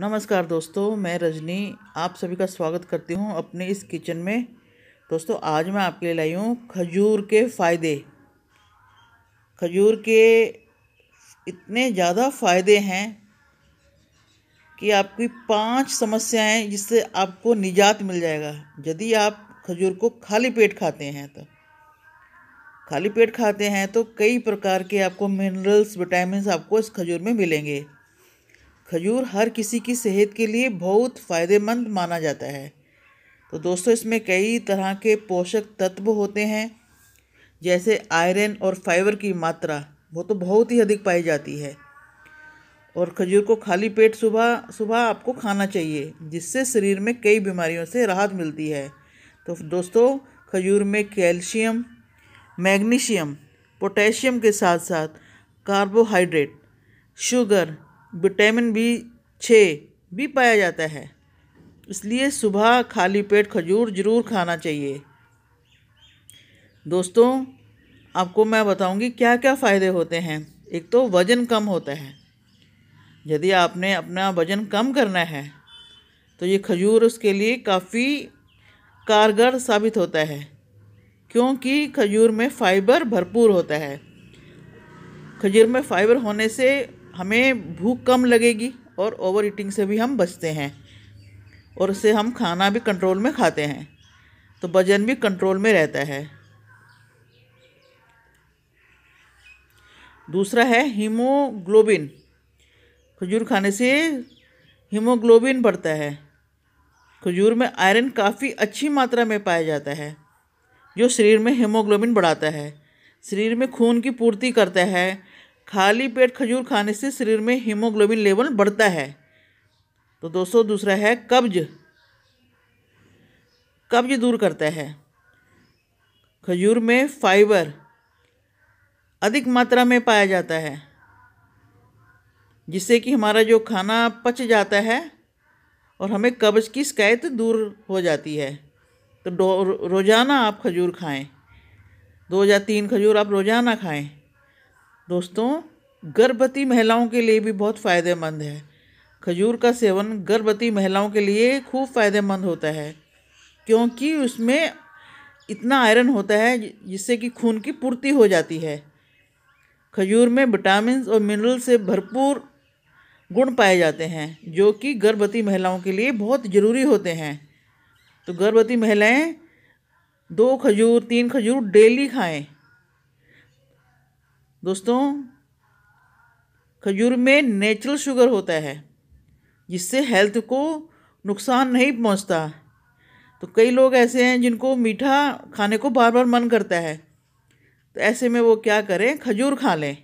नमस्कार दोस्तों मैं रजनी आप सभी का स्वागत करती हूँ अपने इस किचन में दोस्तों आज मैं आपके लिए लाई हूँ खजूर के फ़ायदे खजूर के इतने ज़्यादा फ़ायदे हैं कि आपकी पांच समस्याएं जिससे आपको निजात मिल जाएगा यदि आप खजूर को खाली पेट खाते हैं तो खाली पेट खाते हैं तो कई प्रकार के आपको मिनरल्स विटामिन आपको इस खजूर में मिलेंगे खजूर हर किसी की सेहत के लिए बहुत फ़ायदेमंद माना जाता है तो दोस्तों इसमें कई तरह के पोषक तत्व होते हैं जैसे आयरन और फाइबर की मात्रा वो तो बहुत ही अधिक पाई जाती है और खजूर को खाली पेट सुबह सुबह आपको खाना चाहिए जिससे शरीर में कई बीमारियों से राहत मिलती है तो दोस्तों खजूर में कैल्शियम मैग्नीशियम पोटेशियम के साथ साथ कार्बोहाइड्रेट शुगर विटामिन बी छः भी पाया जाता है इसलिए सुबह खाली पेट खजूर ज़रूर खाना चाहिए दोस्तों आपको मैं बताऊंगी क्या क्या फ़ायदे होते हैं एक तो वज़न कम होता है यदि आपने अपना वज़न कम करना है तो ये खजूर उसके लिए काफ़ी कारगर साबित होता है क्योंकि खजूर में फाइबर भरपूर होता है खजूर में फाइबर होने से हमें भूख कम लगेगी और ओवर ईटिंग से भी हम बचते हैं और उससे हम खाना भी कंट्रोल में खाते हैं तो वज़न भी कंट्रोल में रहता है दूसरा है हीमोग्लोबिन खजूर खाने से हीमोग्लोबिन बढ़ता है खजूर में आयरन काफ़ी अच्छी मात्रा में पाया जाता है जो शरीर में हीमोग्लोबिन बढ़ाता है शरीर में खून की पूर्ति करता है खाली पेट खजूर खाने से शरीर में हीमोग्लोबिन लेवल बढ़ता है तो दोस्तों दूसरा है कब्ज कब्ज दूर करता है खजूर में फाइबर अधिक मात्रा में पाया जाता है जिससे कि हमारा जो खाना पच जाता है और हमें कब्ज की शिकायत दूर हो जाती है तो रोज़ाना आप खजूर खाएं दो या तीन खजूर आप रोज़ाना खाएं दोस्तों गर्भवती महिलाओं के लिए भी बहुत फ़ायदेमंद है खजूर का सेवन गर्भवती महिलाओं के लिए खूब फ़ायदेमंद होता है क्योंकि उसमें इतना आयरन होता है जिससे कि खून की पूर्ति हो जाती है खजूर में विटामिन और मिनरल से भरपूर गुण पाए जाते हैं जो कि गर्भवती महिलाओं के लिए बहुत ज़रूरी होते हैं तो गर्भवती महिलाएं दो खजूर तीन खजूर डेली खाएं दोस्तों खजूर में नेचुरल शुगर होता है जिससे हेल्थ को नुकसान नहीं पहुंचता तो कई लोग ऐसे हैं जिनको मीठा खाने को बार बार मन करता है तो ऐसे में वो क्या करें खजूर खा लें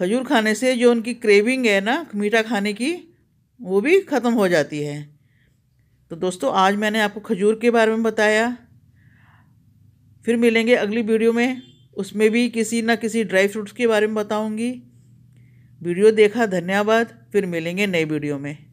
खजूर खाने से जो उनकी क्रेविंग है ना मीठा खाने की वो भी ख़त्म हो जाती है तो दोस्तों आज मैंने आपको खजूर के बारे में बताया फिर मिलेंगे अगली वीडियो में उसमें भी किसी ना किसी ड्राई फ्रूट्स के बारे में बताऊंगी वीडियो देखा धन्यवाद फिर मिलेंगे नए वीडियो में